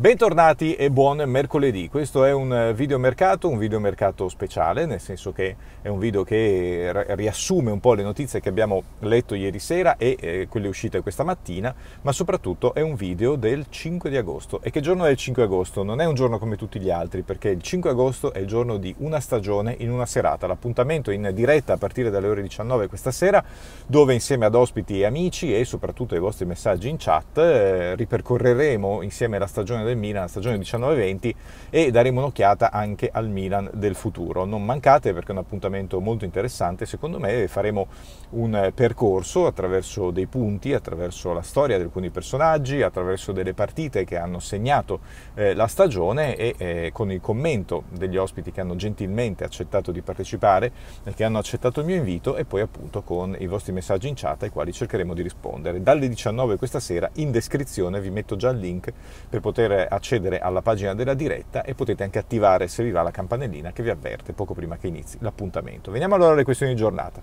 Bentornati e buon mercoledì. Questo è un videomercato, un videomercato speciale, nel senso che è un video che riassume un po' le notizie che abbiamo letto ieri sera e eh, quelle uscite questa mattina, ma soprattutto è un video del 5 di agosto. E che giorno è il 5 agosto? Non è un giorno come tutti gli altri, perché il 5 agosto è il giorno di una stagione in una serata. L'appuntamento in diretta a partire dalle ore 19 questa sera, dove insieme ad ospiti e amici e soprattutto ai vostri messaggi in chat eh, ripercorreremo insieme la stagione del Milan stagione 19-20 e daremo un'occhiata anche al Milan del futuro. Non mancate perché è un appuntamento molto interessante, secondo me faremo un eh, percorso attraverso dei punti, attraverso la storia di alcuni personaggi, attraverso delle partite che hanno segnato eh, la stagione e eh, con il commento degli ospiti che hanno gentilmente accettato di partecipare, eh, che hanno accettato il mio invito e poi appunto con i vostri messaggi in chat ai quali cercheremo di rispondere. Dalle 19 questa sera in descrizione vi metto già il link per poter accedere alla pagina della diretta e potete anche attivare se vi va la campanellina che vi avverte poco prima che inizi l'appuntamento. Veniamo allora alle questioni di giornata.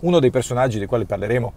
Uno dei personaggi di quali parleremo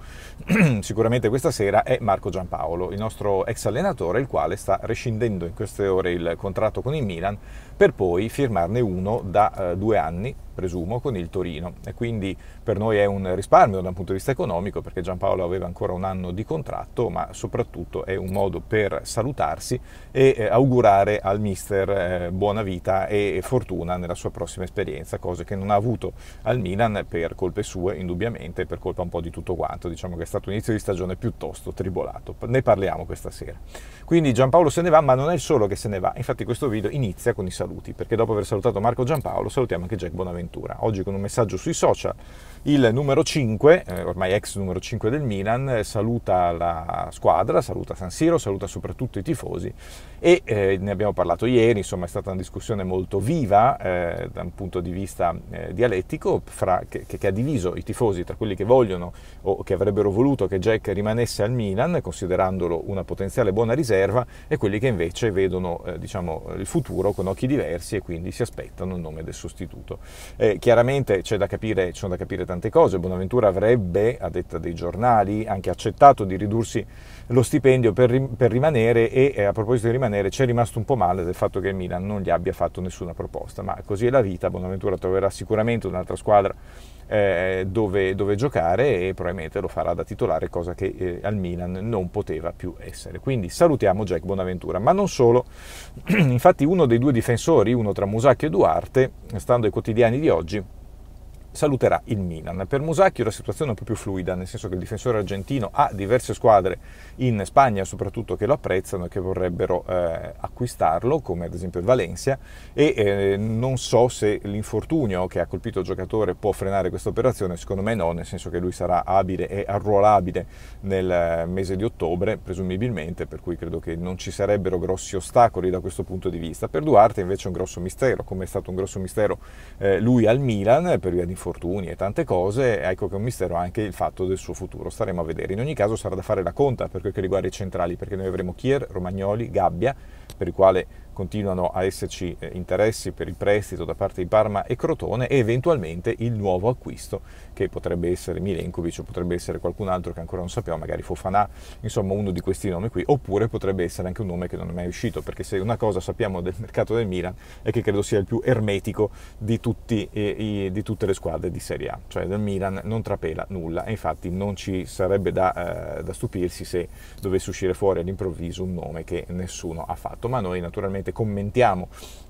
sicuramente questa sera è Marco Giampaolo, il nostro ex allenatore, il quale sta rescindendo in queste ore il contratto con il Milan per poi firmarne uno da eh, due anni presumo, con il Torino. E quindi per noi è un risparmio da un punto di vista economico perché Giampaolo aveva ancora un anno di contratto, ma soprattutto è un modo per salutarsi e eh, augurare al mister eh, buona vita e fortuna nella sua prossima esperienza, cose che non ha avuto al Milan per colpe sue, indubbiamente, per colpa un po' di tutto quanto. Diciamo che è stato un inizio di stagione piuttosto tribolato. Ne parliamo questa sera. Quindi Giampaolo se ne va, ma non è solo che se ne va. Infatti questo video inizia con i saluti, perché dopo aver salutato Marco Giampaolo salutiamo anche Jack Bonaventura avventura. Oggi con un messaggio sui social il numero 5, eh, ormai ex numero 5 del Milan, eh, saluta la squadra, saluta San Siro, saluta soprattutto i tifosi e eh, ne abbiamo parlato ieri, insomma è stata una discussione molto viva eh, da un punto di vista eh, dialettico fra, che, che, ha diviso i tifosi tra quelli che vogliono o che avrebbero voluto che Jack rimanesse al Milan, considerandolo una potenziale buona riserva, e quelli che invece vedono diciamo, il futuro con occhi diversi e quindi si aspettano il nome del sostituto. chiaramente c'è da capire, c'è da capire tante tante cose. Bonaventura avrebbe, a detta dei giornali, anche accettato di ridursi lo stipendio per, per rimanere e eh, a proposito di rimanere c'è rimasto un po' male del fatto che il Milan non gli abbia fatto nessuna proposta, ma così è la vita, Bonaventura troverà sicuramente un'altra squadra eh, dove, dove, giocare e probabilmente lo farà da titolare, cosa che eh, al Milan non poteva più essere. Quindi salutiamo Jack Bonaventura, ma non solo. Infatti uno dei due difensori, uno tra Musacchio e Duarte, stando ai quotidiani di oggi, saluterà il Milan. Per Musacchio la situazione è un po' più fluida, nel senso che il difensore argentino ha diverse squadre in Spagna soprattutto che lo apprezzano e che vorrebbero eh, acquistarlo, come ad esempio il Valencia, e eh, non so se l'infortunio che ha colpito il giocatore può frenare questa operazione, secondo me no, nel senso che lui sarà abile e arruolabile nel mese di ottobre, presumibilmente, per cui credo che non ci sarebbero grossi ostacoli da questo punto di vista. Per Duarte invece è un grosso mistero, come è stato un grosso mistero eh, lui al Milan per via di infortuni infortuni e tante cose, ecco che è un mistero anche il fatto del suo futuro, staremo a vedere. In ogni caso sarà da fare la conta per quel che riguarda i centrali, perché noi avremo Chier, Romagnoli, Gabbia, per il quale continuano a esserci eh, interessi per il prestito da parte di Parma e Crotone e eventualmente il nuovo acquisto che potrebbe essere Milenkovic o potrebbe essere qualcun altro che ancora non sappiamo, magari Fofanà, insomma uno di questi nomi qui, oppure potrebbe essere anche un nome che non è mai uscito, perché se una cosa sappiamo del mercato del Milan è che credo sia il più ermetico di, tutti, eh, di tutte le squadre di Serie A, cioè del Milan non trapela nulla e infatti non ci sarebbe da, eh, da stupirsi se dovesse uscire fuori all'improvviso un nome che nessuno ha fatto, ma noi naturalmente semplicemente commentiamo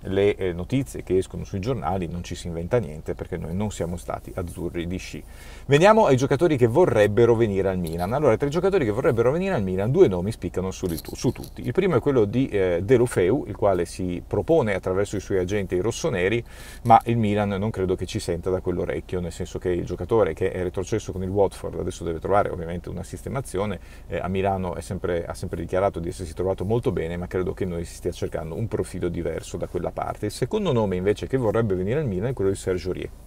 le eh, notizie che escono sui giornali, non ci si inventa niente perché noi non siamo stati azzurri di sci. Veniamo ai giocatori che vorrebbero venire al Milan. Allora, tra i giocatori che vorrebbero venire al Milan, due nomi spiccano su, su tutti. Il primo è quello di eh, De Lufeu, il quale si propone attraverso i suoi agenti rossoneri, ma il Milan non credo che ci senta da quell'orecchio, nel senso che il giocatore che è retrocesso con il Watford adesso deve trovare ovviamente una sistemazione. Eh, a Milano sempre, ha sempre dichiarato di essersi trovato molto bene, ma credo che noi si stia cercando un un profilo diverso da quella parte. Il secondo nome invece che vorrebbe venire al Milan è quello di Sergio Rie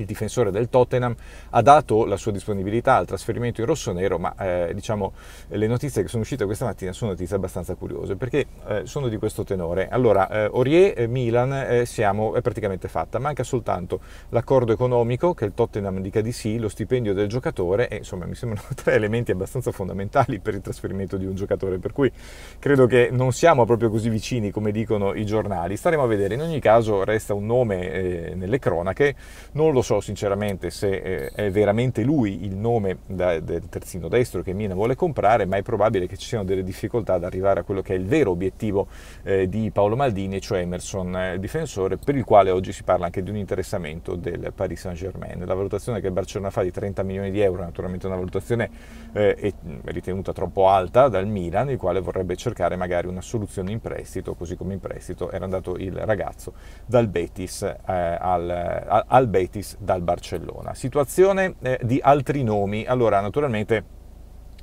il difensore del Tottenham ha dato la sua disponibilità al trasferimento in rossonero, ma eh, diciamo, le notizie che sono uscite questa mattina sono notizie abbastanza curiose perché eh, sono di questo tenore. Allora, eh, Orie Milan eh, siamo, è praticamente fatta, manca soltanto l'accordo economico che il Tottenham dica di sì, lo stipendio del giocatore e insomma mi sembrano tre elementi abbastanza fondamentali per il trasferimento di un giocatore, per cui credo che non siamo proprio così vicini come dicono i giornali. Staremo a vedere, in ogni caso resta un nome eh, nelle cronache, non lo so sinceramente se eh, è veramente lui il nome da, del terzino destro che Mina vuole comprare, ma è probabile che ci siano delle difficoltà ad arrivare a quello che è il vero obiettivo eh, di Paolo Maldini, cioè Emerson, eh, difensore, per il quale oggi si parla anche di un interessamento del Paris Saint-Germain. La valutazione che Barcellona fa di 30 milioni di euro naturalmente una valutazione eh, ritenuta troppo alta dal Milan, il quale vorrebbe cercare magari una soluzione in prestito, così come in prestito era andato il ragazzo dal Betis eh, al, al Betis dal Barcellona. Situazione eh, di altri nomi. Allora, naturalmente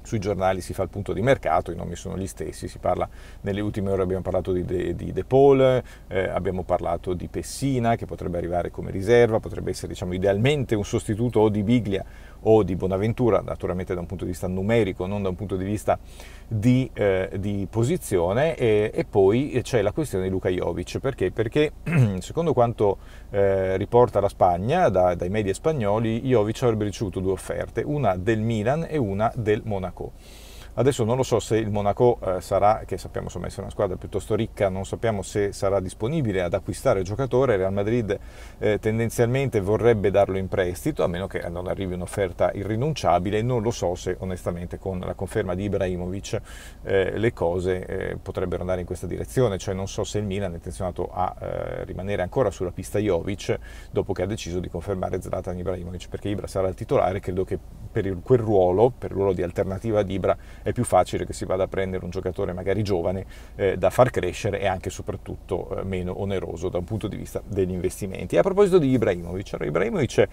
sui giornali si fa il punto di mercato, i nomi sono gli stessi, si parla, nelle ultime ore abbiamo parlato di De, di De Paul, eh, abbiamo parlato di Pessina che potrebbe arrivare come riserva, potrebbe essere diciamo, idealmente un sostituto o di Biglia o di Bonaventura, naturalmente da un punto di vista numerico, non da un punto di vista di, eh, di posizione, e, e, poi c'è la questione di Luka Jovic, perché? Perché secondo quanto eh, riporta la Spagna, da, dai media spagnoli, Jovic avrebbe ricevuto due offerte, una del Milan e una del Monaco. Adesso non lo so se il Monaco eh, sarà, che sappiamo insomma essere una squadra piuttosto ricca, non sappiamo se sarà disponibile ad acquistare il giocatore. Real Madrid eh, tendenzialmente vorrebbe darlo in prestito, a meno che non arrivi un'offerta irrinunciabile. Non lo so se onestamente con la conferma di Ibrahimovic eh, le cose eh, potrebbero andare in questa direzione. Cioè non so se il Milan è intenzionato a eh, rimanere ancora sulla pista Jovic dopo che ha deciso di confermare Zlatan Ibrahimovic, perché Ibra sarà il titolare. Credo che per quel ruolo, per il ruolo di alternativa ad Ibra, è più facile che si vada a prendere un giocatore magari giovane eh, da far crescere e anche e soprattutto eh, meno oneroso da un punto di vista degli investimenti. E a proposito di Ibrahimovic, allora Ibrahimovic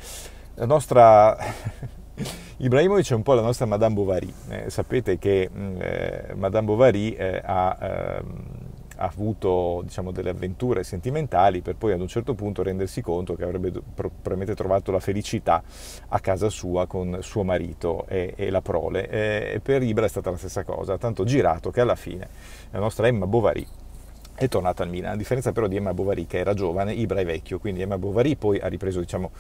la nostra... Ibrahimovic è un po' la nostra Madame Bovary, eh, sapete che mm, eh, Madame Bovary eh, ha ehm, ha avuto diciamo, delle avventure sentimentali per poi ad un certo punto rendersi conto che avrebbe probabilmente trovato la felicità a casa sua con suo marito e, e la prole. E per Ibra è stata la stessa cosa, tanto girato che alla fine la nostra Emma Bovary è tornato al Milan, a differenza però di Emma Bovary che era giovane, Ibra è vecchio, quindi Emma Bovary poi ha ripreso diciamo,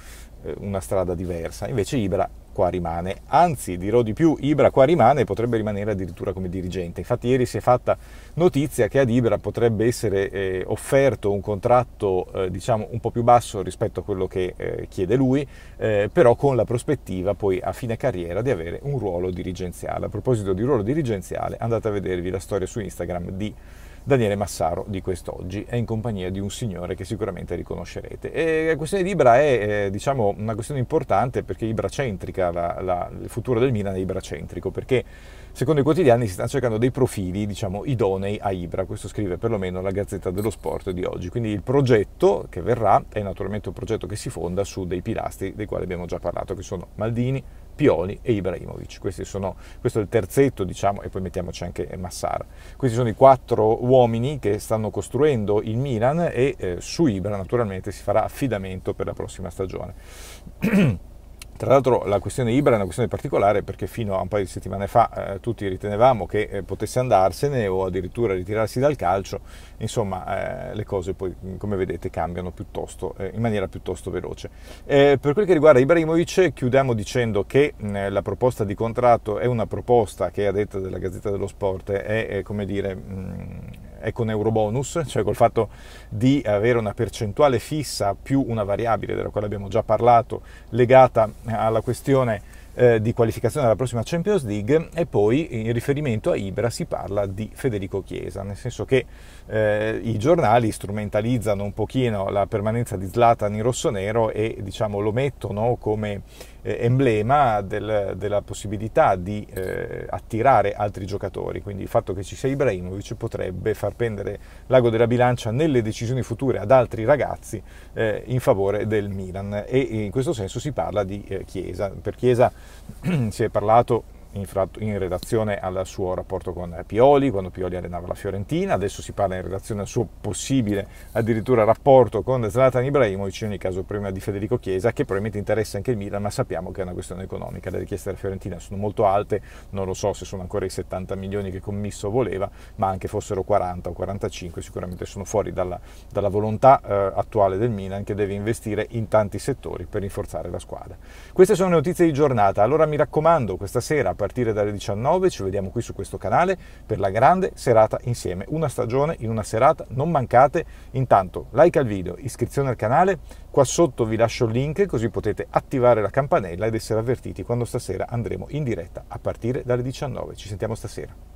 eh, una strada diversa, invece Ibra qua rimane, anzi dirò di più, Ibra qua rimane e potrebbe rimanere addirittura come dirigente, infatti ieri si è fatta notizia che ad Ibra potrebbe essere eh, offerto un contratto eh, diciamo, un po' più basso rispetto a quello che eh, chiede lui, eh, però con la prospettiva poi a fine carriera di avere un ruolo dirigenziale. A proposito di ruolo dirigenziale andate a vedervi la storia su Instagram di Daniele Massaro di quest'oggi. È in compagnia di un signore che sicuramente riconoscerete. E la questione di Ibra è eh, diciamo, una questione importante perché Ibra centrica, la, la, il futuro del Milan è Ibra centrico, perché secondo i quotidiani si stanno cercando dei profili diciamo, idonei a Ibra, questo scrive perlomeno la Gazzetta dello Sport di oggi. Quindi il progetto che verrà è naturalmente un progetto che si fonda su dei pilastri dei quali abbiamo già parlato, che sono Maldini, Pioli e Ibrahimovic. Sono, questo è il terzetto, diciamo, e poi mettiamoci anche Massara. Questi sono i quattro uomini che stanno costruendo il Milan e eh, su Ibra naturalmente si farà affidamento per la prossima stagione. Tra l'altro la questione Ibra è una questione particolare perché fino a un paio di settimane fa eh, tutti ritenevamo che eh, potesse andarsene o addirittura ritirarsi dal calcio, insomma eh, le cose poi mm, come vedete cambiano eh, in maniera piuttosto veloce. Eh, per quel che riguarda Ibrahimovic chiudiamo dicendo che mm, la proposta di contratto è una proposta che a detta della Gazzetta dello Sport è, è come dire... Mh, mm, è con Eurobonus, cioè col fatto di avere una percentuale fissa più una variabile della quale abbiamo già parlato legata eh, alla questione eh, di qualificazione alla prossima Champions League e poi in riferimento a Ibra si parla di Federico Chiesa, nel senso che eh, i giornali strumentalizzano un pochino la permanenza di Zlatan in rosso-nero e diciamo, lo mettono come eh, emblema del, della possibilità di eh, attirare altri giocatori, quindi il fatto che ci sia Ibrahimovic potrebbe far pendere l'ago della bilancia nelle decisioni future ad altri ragazzi eh, in favore del Milan e in questo senso si parla di eh, Chiesa, per Chiesa si è parlato in, in, relazione al suo rapporto con eh, Pioli, quando Pioli allenava la Fiorentina, adesso si parla in relazione al suo possibile addirittura rapporto con Zlatan Ibrahimovic, in ogni caso prima di Federico Chiesa, che probabilmente interessa anche il Milan, ma sappiamo che è una questione economica, le richieste della Fiorentina sono molto alte, non lo so se sono ancora i 70 milioni che Commisso voleva, ma anche fossero 40 o 45 sicuramente sono fuori dalla, dalla volontà eh, attuale del Milan che deve investire in tanti settori per rinforzare la squadra. Queste sono le notizie di giornata, allora mi raccomando questa sera partire dalle 19, ci vediamo qui su questo canale per la grande serata insieme, una stagione in una serata, non mancate, intanto like al video, iscrizione al canale, qua sotto vi lascio il link così potete attivare la campanella ed essere avvertiti quando stasera andremo in diretta a partire dalle 19, ci sentiamo stasera.